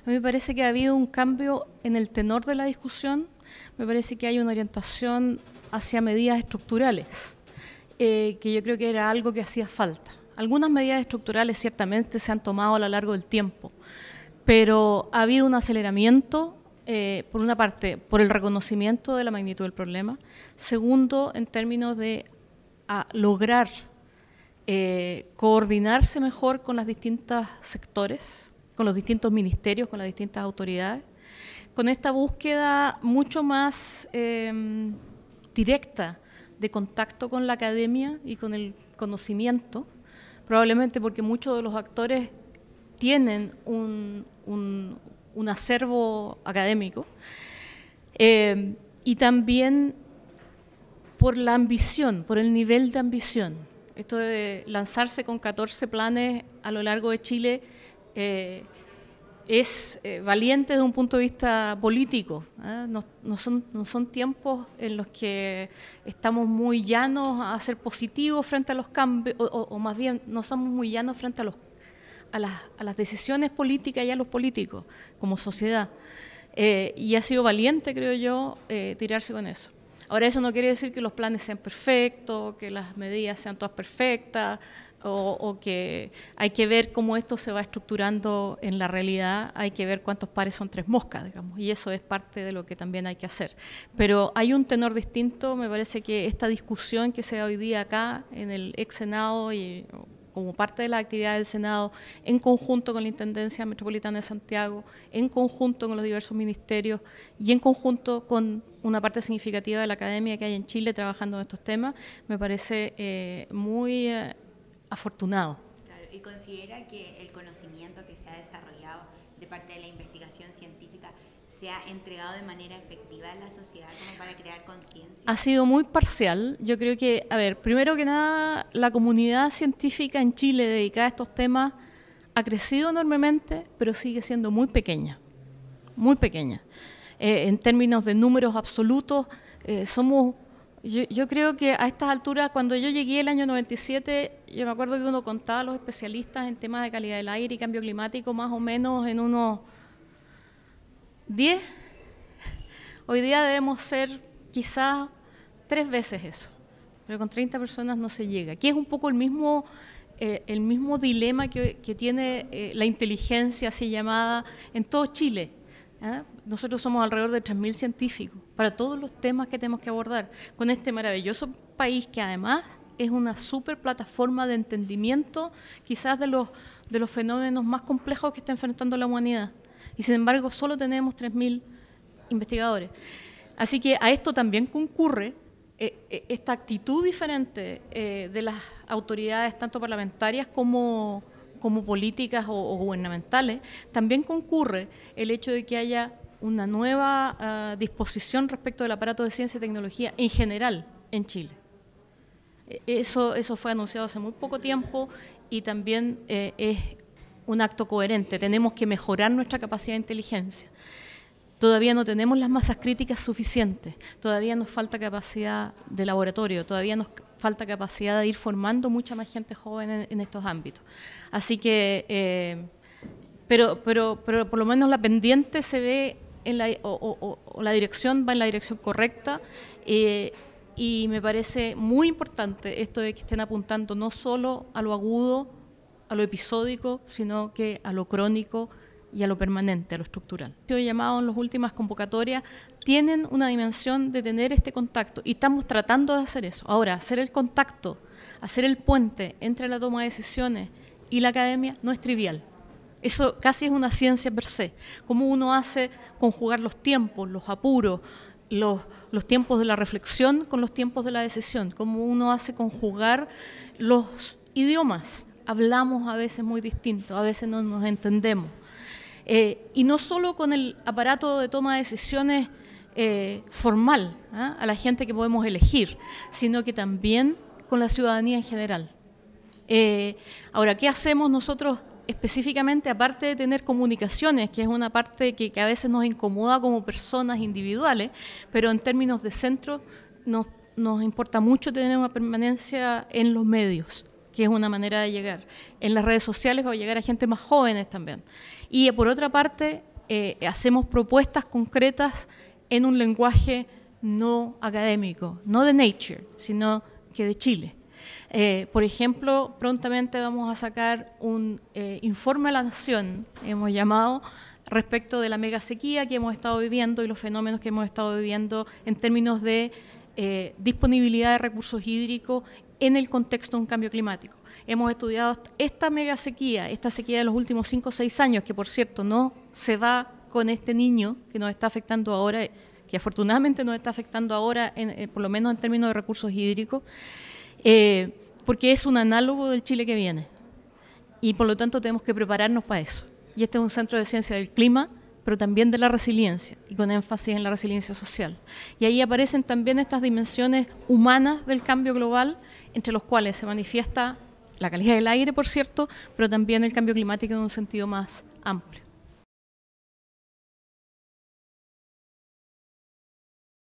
A mí me parece que ha habido un cambio en el tenor de la discusión, me parece que hay una orientación hacia medidas estructurales, eh, que yo creo que era algo que hacía falta. Algunas medidas estructurales ciertamente se han tomado a lo largo del tiempo, pero ha habido un aceleramiento, eh, por una parte, por el reconocimiento de la magnitud del problema, segundo, en términos de lograr eh, coordinarse mejor con los distintos sectores, con los distintos ministerios, con las distintas autoridades, con esta búsqueda mucho más em, directa de contacto con la academia y con el conocimiento, probablemente porque muchos de los actores tienen un, acervo académico, em, y también por la ambición, por el nivel de ambición. Esto de lanzarse con 14 planes a lo largo de Chile eh, es eh, valiente desde un punto de vista político. ¿eh? No, son, no, son, tiempos en los que estamos muy llanos a ser positivos frente a los cambios, o, más bien no somos muy llanos frente a, los, a, las, a, las, decisiones políticas y a los políticos como sociedad. y ha sido valiente, creo yo, tirarse con eso. Ahora eso no quiere decir que los planes sean perfectos, que las medidas sean todas perfectas, o, que hay que ver cómo esto se va estructurando en la realidad, hay que ver cuántos pares son tres moscas, digamos, y eso es parte de lo que también hay que hacer. Pero hay un tenor distinto, me parece que esta discusión que se da hoy día acá en el ex Senado y como parte de la actividad del Senado, en conjunto con la Intendencia Metropolitana de Santiago, en conjunto con los diversos ministerios y en conjunto con una parte significativa de la academia que hay en Chile trabajando en estos temas, me parece eh, muy... Eh, afortunado. ¿Y considera que el conocimiento que se ha desarrollado de parte de la investigación científica se ha entregado de manera efectiva a la sociedad como para crear conciencia? Ha sido muy parcial. Yo creo que, a ver, primero que nada, la comunidad científica en Chile dedicada a estos temas ha crecido enormemente, pero sigue siendo muy pequeña, muy pequeña. Eh, en términos de números absolutos, eh, somos yo, creo que a estas alturas, cuando yo llegué el año 97, yo me acuerdo que uno contaba a los especialistas en temas de calidad del aire y cambio climático más o menos en unos 10. Hoy día debemos ser quizás tres veces eso, pero con 30 personas no se llega. Aquí es un poco el mismo, eh, el mismo dilema que, tiene eh, la inteligencia así llamada en todo Chile. ¿eh? Nosotros somos alrededor de 3.000 científicos para todos los temas que tenemos que abordar con este maravilloso país que además es una super plataforma de entendimiento quizás de los, de los fenómenos más complejos que está enfrentando la humanidad. Y sin embargo solo tenemos 3.000 investigadores. Así que a esto también concurre eh, eh, esta actitud diferente eh, de las autoridades, tanto parlamentarias como, como políticas o gubernamentales, también concurre el hecho de que haya una nueva ah, disposición respecto del aparato de ciencia y tecnología en general en Chile. E-, eso, eso fue anunciado hace muy poco tiempo y también eh, es un acto coherente. Tenemos que mejorar nuestra capacidad de inteligencia. Todavía no tenemos las masas críticas suficientes, todavía nos falta capacidad de laboratorio, todavía nos falta capacidad de ir formando mucha más gente joven en, estos ámbitos. Así que, eh, pero, pero, pero por lo menos la pendiente se ve la, o, la dirección va en la dirección correcta. Eh, y me parece muy importante esto de que estén apuntando no solo a lo agudo, a lo episódico, sino que a lo crónico y a lo permanente, a lo estructural. Yo he llamado en las últimas convocatorias, tienen una dimensión de tener este contacto y estamos tratando de hacer eso. Ahora, hacer el contacto, hacer el puente entre la toma de decisiones y la academia no es trivial. Eso casi es una ciencia per se. Cómo uno hace conjugar los tiempos, los apuros, los, los tiempos de la reflexión con los tiempos de la decisión. Cómo uno hace conjugar los idiomas. Hablamos a veces muy distinto, a veces no nos entendemos. Eh, y no solo con el aparato de toma de decisiones eh, formal ¿ah? a la gente que podemos elegir, sino que también con la ciudadanía en general. Eh, ahora, ¿qué hacemos nosotros específicamente, aparte de tener comunicaciones, que es una parte que, a veces nos incomoda como personas individuales, pero en términos de centro nos, nos importa mucho tener una permanencia en los medios que es una manera de llegar. En las redes sociales va a llegar a gente más jóvenes también. Y por otra parte, eh, hacemos propuestas concretas en un lenguaje no académico, no de Nature, sino que de Chile. Eh, por ejemplo, prontamente vamos a sacar un eh, informe a la nación, hemos llamado, respecto de la mega sequía que hemos estado viviendo y los fenómenos que hemos estado viviendo en términos de eh, disponibilidad de recursos hídricos en el contexto de un cambio climático. Hemos estudiado esta mega sequía, esta sequía de los últimos 5 o 6 años, que por cierto no se va con este niño que nos está afectando ahora, que afortunadamente nos está afectando ahora, por lo menos en términos de recursos hídricos. Eh, porque es un análogo del Chile que viene. Y por lo tanto tenemos que prepararnos para eso. Y este es un centro de ciencia del clima, pero también de la resiliencia, y con énfasis en la resiliencia social. Y ahí aparecen también estas dimensiones humanas del cambio global, entre los cuales se manifiesta la calidad del aire, por cierto, pero también el cambio climático en un sentido más amplio.